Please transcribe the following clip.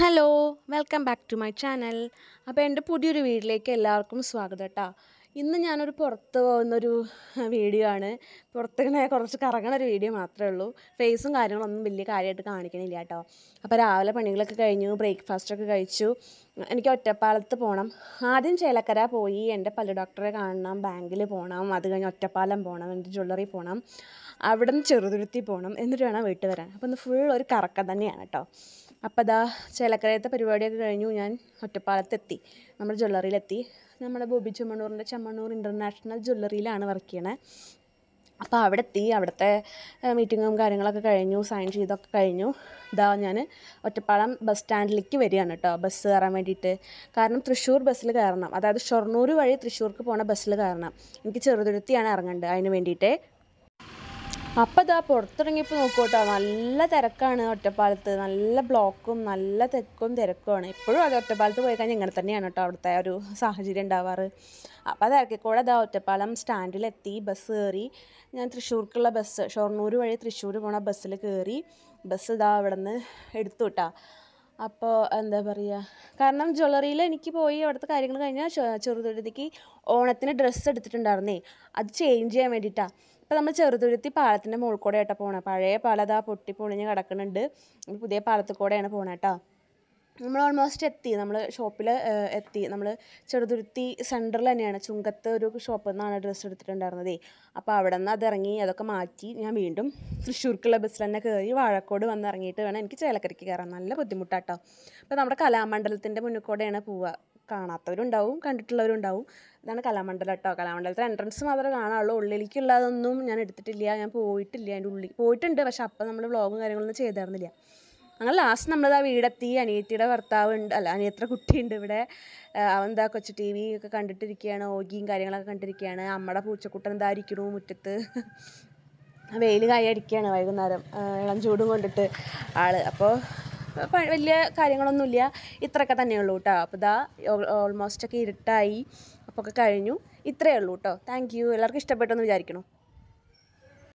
hello welcome back to my channel അപ്പോൾ എൻ്റെ പുതിയൊരു വീട്ടിലേക്ക് എല്ലാവർക്കും സ്വാഗതം കേട്ടോ ഇന്ന് ഞാനൊരു പുറത്ത് പോകുന്നൊരു വീഡിയോ ആണ് പുറത്തിങ്ങനെ കുറച്ച് കറങ്ങണ ഒരു വീഡിയോ മാത്രമേ ഉള്ളൂ ഫേസും കാര്യങ്ങളൊന്നും വലിയ കാര്യമായിട്ട് കാണിക്കണില്ല കേട്ടോ അപ്പോൾ രാവിലെ പണികളൊക്കെ കഴിഞ്ഞു ബ്രേക്ക്ഫാസ്റ്റൊക്കെ കഴിച്ചു എനിക്ക് ഒറ്റപ്പാലത്ത് പോകണം ആദ്യം ചേലക്കര പോയി എൻ്റെ പല്ലു ഡോക്ടറെ കാണണം ബാങ്കിൽ പോകണം അത് കഴിഞ്ഞ് ഒറ്റപ്പാലം പോകണം എൻ്റെ ജ്വല്ലറി പോകണം അവിടെ നിന്ന് ചെറുതുരുത്തി പോകണം എന്നിട്ട് വേണം വീട്ടിൽ വരാൻ അപ്പോൾ ഒന്ന് ഫുൾ ഒരു കറക്കം തന്നെയാണ് കേട്ടോ അപ്പം അതാ ചേലക്കരയത്തെ പരിപാടിയൊക്കെ കഴിഞ്ഞു ഞാൻ ഒറ്റപ്പാലത്തെത്തി നമ്മുടെ ജ്വല്ലറിയിലെത്തി നമ്മുടെ ബോബി ചെമ്മണ്ണൂറിൻ്റെ ചെമ്മണ്ണൂർ ഇൻ്റർനാഷണൽ ജ്വല്ലറിയിലാണ് വർക്ക് ചെയ്യണത് അപ്പോൾ അവിടെ എത്തി അവിടുത്തെ മീറ്റിങ്ങും കാര്യങ്ങളൊക്കെ കഴിഞ്ഞു സൈൻ ചെയ്തൊക്കെ കഴിഞ്ഞു ഇതാ ഞാൻ ഒറ്റപ്പാലം ബസ് സ്റ്റാൻഡിലേക്ക് വരികയാണ് കേട്ടോ ബസ് കയറാൻ വേണ്ടിയിട്ട് കാരണം തൃശ്ശൂർ ബസ്സിൽ കയറണം അതായത് ഷൊർണൂർ വഴി തൃശ്ശൂർക്ക് പോണ ബസ്സിൽ കയറണം എനിക്ക് ചെറുതുരുത്തിയാണ് ഇറങ്ങേണ്ടത് അതിന് വേണ്ടിയിട്ട് അപ്പം ഇതാ പുറത്തിറങ്ങിയപ്പോൾ നോക്കൂട്ടോ നല്ല തിരക്കാണ് ഒറ്റപ്പാലത്ത് നല്ല ബ്ലോക്കും നല്ല തെക്കും തിരക്കുമാണ് ഇപ്പോഴും അത് ഒറ്റപ്പാലത്ത് പോയി കഴിഞ്ഞാൽ ഇങ്ങനെ തന്നെയാണ് കേട്ടോ അവിടുത്തെ ഒരു സാഹചര്യം ഉണ്ടാവാറ് അപ്പോൾ തിരക്കിക്കൂടെ അതാ ഒറ്റപ്പാലം സ്റ്റാൻഡിലെത്തി ബസ് കയറി ഞാൻ തൃശ്ശൂർക്കുള്ള ബസ് ഷൊർണൂർ വഴി തൃശ്ശൂർ പോണ ബസ്സിൽ കയറി ബസ് ഇതാ അവിടെ നിന്ന് എടുത്തു കേട്ടോ അപ്പോൾ എന്താ പറയുക കാരണം ജ്വല്ലറിയിൽ എനിക്ക് പോയി അവിടുത്തെ കാര്യങ്ങൾ കഴിഞ്ഞാൽ ചെറുതുരുത്തിക്ക് ഓണത്തിന് ഡ്രസ്സ് എടുത്തിട്ടുണ്ടായിരുന്നേ അത് ചേഞ്ച് ചെയ്യാൻ വേണ്ടിയിട്ടാണ് ഇപ്പം നമ്മൾ ചെറുതുരുത്തി പാലത്തിൻ്റെ മുകളിൽ കൂടെ ആയിട്ടാണ് പോണത് പഴയ പാലം അതാ പൊട്ടി പൊളിഞ്ഞ് കിടക്കുന്നുണ്ട് പുതിയ പാലത്തിൽ കൂടെയാണ് പോണത് കേട്ടോ നമ്മൾ ഓൾമോസ്റ്റ് എത്തി നമ്മൾ ഷോപ്പിൽ എത്തി നമ്മൾ ചെറുതുരുത്തി സെൻറ്ററിൽ തന്നെയാണ് ചുങ്കത്ത് ഒരു ഷോപ്പിൽ നിന്നാണ് ഡ്രസ്സ് എടുത്തിട്ടുണ്ടായിരുന്നത് അപ്പോൾ അവിടെ നിന്ന് അതിറങ്ങി അതൊക്കെ മാറ്റി ഞാൻ വീണ്ടും തൃശ്ശൂർക്കുള്ള ബസ്സിൽ തന്നെ കയറി വാഴക്കോട് വന്ന് ഇറങ്ങിയിട്ട് വേണം എനിക്ക് ചേലക്കരയ്ക്ക് കയറാൻ നല്ല ബുദ്ധിമുട്ടാട്ടോ അപ്പോൾ നമ്മുടെ കലാമണ്ഡലത്തിൻ്റെ മുന്നിൽ കൂടെയാണ് പോവുക കാണാത്തവരുണ്ടാവും കണ്ടിട്ടുള്ളവരുണ്ടാവും ഇതാണ് കലാമണ്ഡലം കേട്ടോ കലാമണ്ഡലത്തിൽ എൻട്രൻസ് മാത്രമേ കാണാനുള്ളൂ ഉള്ളിലേക്കുള്ളതൊന്നും ഞാൻ എടുത്തിട്ടില്ല ഞാൻ പോയിട്ടില്ല അതിൻ്റെ ഉള്ളിൽ പോയിട്ടുണ്ട് പക്ഷേ അപ്പം നമ്മൾ വ്ളോഗും കാര്യങ്ങളൊന്നും ചെയ്തായിരുന്നില്ല അങ്ങനെ ലാസ്റ്റ് നമ്മൾ ആ വീടെത്തി അനിയത്തിയുടെ ഭർത്താവ് ഉണ്ട് അല്ല അനിയത്ര കുട്ടിയുണ്ട് ഇവിടെ അവൻ എന്താ കൊച്ചു ടി വി ഒക്കെ കണ്ടിട്ടിരിക്കുകയാണ് ഓഗിയും കാര്യങ്ങളൊക്കെ കണ്ടിരിക്കുകയാണ് അമ്മയുടെ പൂച്ചക്കുട്ടൻ എന്താ ഇരിക്കണു മുറ്റത്ത് വെയിൽ അടിക്കുകയാണ് വൈകുന്നേരം ഇളം ചൂടും കൊണ്ടിട്ട് ആള് അപ്പോൾ വലിയ കാര്യങ്ങളൊന്നുമില്ല ഇത്രയൊക്കെ തന്നെയുള്ളൂ കേട്ടോ അപ്പോൾ ഇതാ ഓൾമോസ്റ്റ് ഒക്കെ ഇരുട്ടായി അപ്പോൾ ഒക്കെ കഴിഞ്ഞു ഇത്രയേ ഉള്ളൂ കേട്ടോ താങ്ക് യു എല്ലാവർക്കും ഇഷ്ടപ്പെട്ടെന്ന് വിചാരിക്കണോ